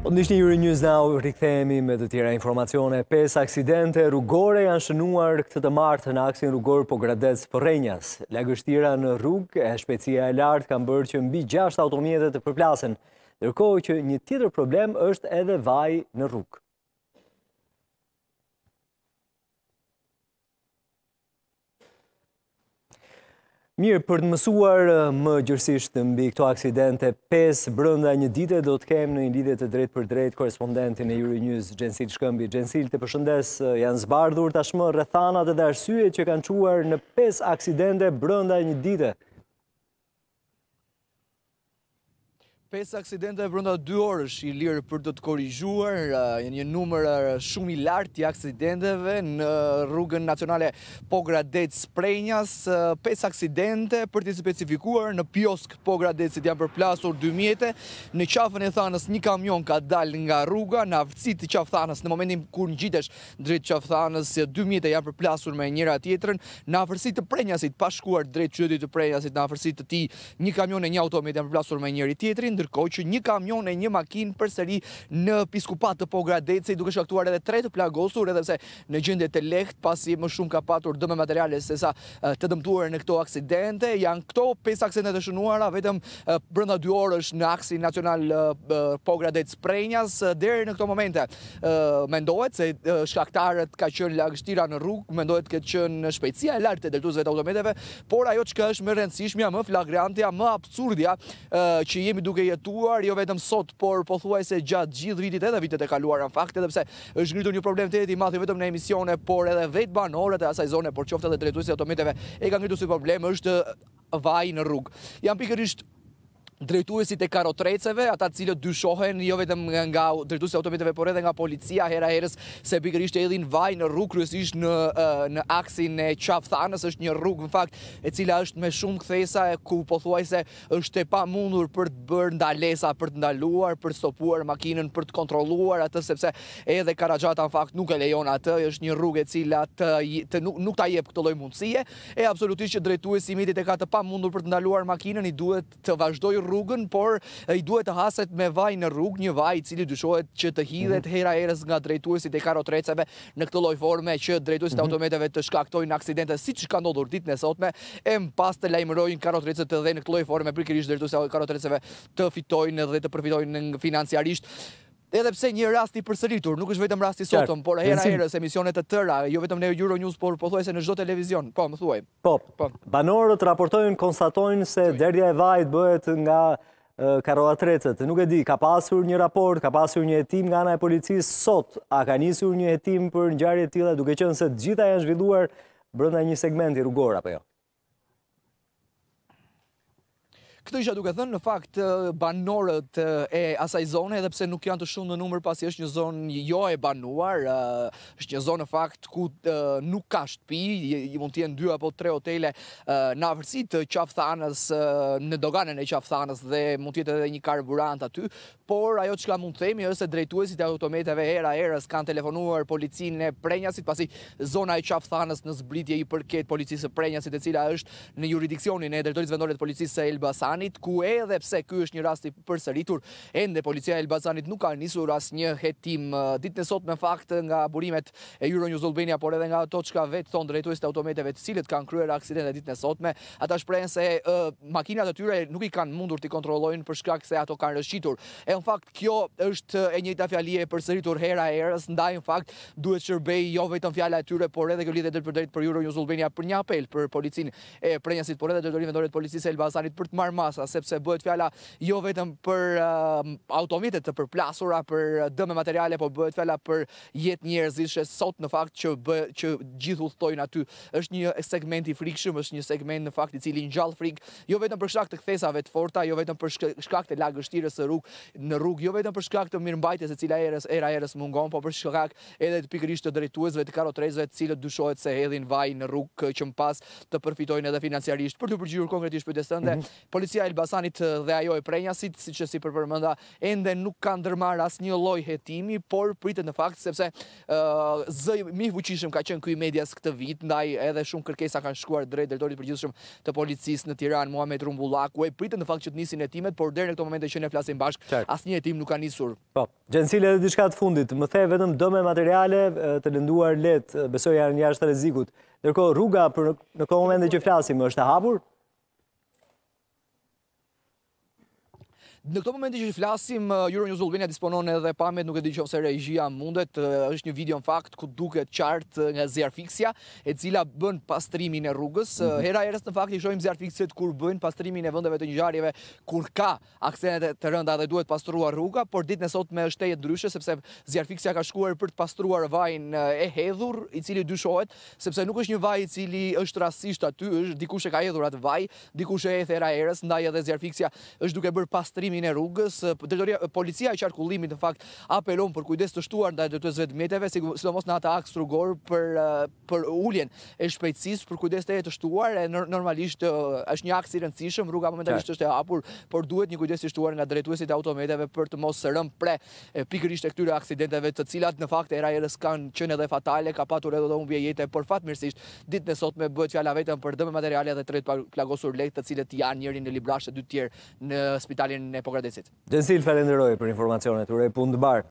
Po Nishtë një njëz nga u rikëthemi me të tjera informacione. Pesë aksidente rrugore janë shënuar këtë të martë në aksin rrugor po gradetës për rejnjas. Lagështira në rrugë e shpecija e lartë kanë bërë që mbi 6 automjetet të përplasen, dërkohë që një tjetër problem është edhe vaj në rrugë. Mirë, për të mësuar eh, më gjërësisht në mbi këto aksidente, pesë brënda një dite do të kemë në një lidet të drejt për drejt korespondentin e Juri News, Gjensil Shkëmbi. Gjensil të përshëndes eh, janë zbardhur tashmë rëthanat edhe arsye që kanë quar në pesë aksidente brënda një dite. Pesë aksidente brenda 2 orësh i lirë për të të korrigjuar, një numër shumë i lartë i aksidenteve në rrugën nacionale Pogradec Sprenjas. Pesë aksidente për të specifikuar në Piosk Pogradec janë përplasur dy mjete. Në qafën e thanës një kamion ka dalë nga rruga, në avcit të qafë thanës në momentin kur ngjitesh drejt qafë thanës, dy mjete janë përplasur me njëra tjetrën. Në afërsi të Prenjasit pashkuar drejt qytetit të Prenjasit, në afërsi të tij një kamion e një automjet janë përplasur me njëri tjetrin ndërkohë që një kamion e një makinë përsëri në Piskupat të Pogradecit duke shkaktuar edhe tre të plagosur, edhe pse në gjendje të lehtë pasi më shumë ka patur dëme materiale sesa të dëmtuar në këto aksidente. Janë këto pesë aksidente të shënuara vetëm brenda 2 orësh në aksin nacional Pogradec-Prenjas deri në këto momente. Mendohet se shkaktarët ka qenë lagështira në rrugë, mendohet këtë qenë shpejtësia e lartë e dërtuesve të automjeteve, por ajo çka është më rëndësishmja, më flagrantja, më absurdia që jemi duke përjetuar, jo vetëm sot, por po thuaj se gjatë gjithë vitit edhe vitet e kaluar në fakt, edhe pse është ngritur një problem të jeti i madhë jo vetëm në emisione, por edhe vetë banorët e asaj zone, por qofte dhe drejtuisi automiteve, e ka ngritur si problem është vaj në rrugë. Jam pikërisht drejtuesit e karotreceve, ata cilët dyshohen jo vetëm nga drejtuesit e automjeteve por edhe nga policia hera herës se pikërisht e edhin vaj në rrugë kryesisht në në aksin e Qafthanës, është një rrugë në fakt e cila është me shumë kthesa ku pothuajse është e pamundur për të bërë ndalesa për të ndaluar, për të stopuar makinën, për të kontrolluar atë sepse edhe karaxhata në fakt nuk e lejon atë, është një rrugë e cila të nuk nuk ta jep këtë lloj mundësie, e absolutisht që drejtuesi i mitit e ka të pamundur për të ndaluar makinën, i duhet të vazhdojë rrugën, por i duhet të haset me vaj në rrugë, një vaj cili dyshohet që të hidhet mhm. hera erës nga drejtuesit e karotreceve në këtë lloj forme që drejtuesit e mhm. automjeteve të shkaktojnë aksidente siç ka ndodhur ditën e sotme, e mpas të lajmërojnë të dhe në këtë lloj forme pikërisht drejtuesit e karotreceve të fitojnë dhe të përfitojnë financiarisht edhe pse një rast i përsëritur, nuk është vetëm rast i sotëm, por hera herës emisionet të tëra, jo vetëm në Euro News, por po thuaj se në gjdo televizion, po më thuaj. Po, po. banorët raportojnë, konstatojnë se derdja e vajt bëhet nga karolatretët, nuk e di, ka pasur një raport, ka pasur një jetim nga anaj policis sot, a ka njësur një jetim për një gjarje tila, duke qënë se gjitha janë zhvilluar brënda një segmenti rrugora, për jo? Këtë isha duke thënë, në fakt, banorët e asaj zone, edhe pse nuk janë të shumë në numër, pasi është një zonë jo e banuar, është një zonë në fakt ku nuk ka shtëpi, i mund t'jenë dy apo tre hotele në avërsi të thanës në doganën e thanës dhe mund t'jetë edhe një karburant aty, por ajo që ka mund themi është e drejtuesit e autometeve era erës kanë telefonuar policinë e prejnjasit, pasi zona e thanës në zbritje i përket policisë prejnjasit e cila është në e drejtorisë vendore të policisë Elbasanit, ku edhe pse ky është një rast i përsëritur, ende policia e Elbasanit nuk ka nisur asnjë hetim ditën e sotme me fakt nga burimet e Euronews Albania, por edhe nga ato çka vet thon drejtuesit automjeteve të cilët kanë kryer aksidentet ditën e sotme, ata shprehen se makinat e tyre nuk i kanë mundur të kontrollojnë për shkak se ato kanë rëshitur. E në fakt kjo është e njëjta fjali e përsëritur hera e erës, ndaj në fakt duhet shërbej jo vetëm fjala e tyre, por edhe kjo lidhet drejt për drejt për Euronews Albania për një apel për policinë e prenjësit, por edhe drejtorinë vendore të policisë së Elbasanit për të marrë masa, sepse bëhet fjala jo vetëm për eh, automitet të përplasura, për dëme materiale, po bëhet fjala për jetë njerëzishe sot në fakt që gjithu thtojnë aty. është një segment i frikshëm, është një segment në fakt i cili një gjallë frik, jo vetëm për shkak të këthesave të forta, jo vetëm për shkak të lagështires në rrug, jo vetëm për shkak të mirëmbajtjes e cila era erës mungon, po për shkak edhe të pikrisht të drejtuesve të karotrezve të cilët dushohet se hedhin vaj në rrug që më pas të përfitojnë edhe financiarisht. Për të përgjyrë konkretisht për policia Elbasanit eh, dhe ajo e prejnjasit, si që si përmënda, ende nuk kanë dërmar as një loj hetimi, por pritet në fakt, sepse eh, zëj mi fuqishëm ka qenë kuj medias këtë vit, ndaj edhe shumë kërkesa kanë shkuar drejt për përgjithshëm të policis në Tiran, Muhammed Rumbullak, u e pritet në fakt që të nisin hetimet, por dhe në këto momente që ne flasim bashk, as një hetim nuk ka nisur. Po, gjensile edhe dishka të fundit, më the vetëm dëme materiale eh, të lënduar let, besoj janë njërës të rezikut, rruga në këto momente që flasim është hapur? Në këto momenti që flasim, uh, Euronews Albania disponon edhe pamet, nuk e di që ose regjia mundet, uh, është një video në fakt ku duket qartë uh, nga zjarë e cila bën pastrimin e rrugës. Mhm. Hera erës në fakt i shojim zjarë kur bën pastrimin e vëndeve të njëjarjeve, kur ka aksenet të rënda dhe duhet pastruar rruga, por ditë nësot me është tejet dryshe, sepse zjarë ka shkuar për të pastruar vajn e hedhur, i cili dyshohet, sepse nuk është një vaj i cili është aty, është dikush ka hedhur atë vaj, dikush e ndaj edhe është duke bërë pastrim ndërtimin e rrugës. Po, Drejtoria policia e qarkullimit në fakt apelon për kujdes të shtuar ndaj drejtuesve të mjeteve, sidomos në atë aks rrugor për për uljen e shpejtësisë për kujdes të të shtuar e normalisht është një aks i rëndësishëm, rruga momentalisht është e hapur, por duhet një kujdes i shtuar nga drejtuesit e automjeteve për të mos rënë pre pikërisht e këtyre aksidenteve të cilat në fakt era erës kanë qenë edhe fatale, ka patur edhe humbje jete, por fatmirësisht ditën e sotme bëhet fjala vetëm për dëm materiale dhe tre plagosur lekë të cilët janë njëri në librash dy tjerë në spitalin e e pokrat e cit. falenderoj për informacionet, urej pun të barë.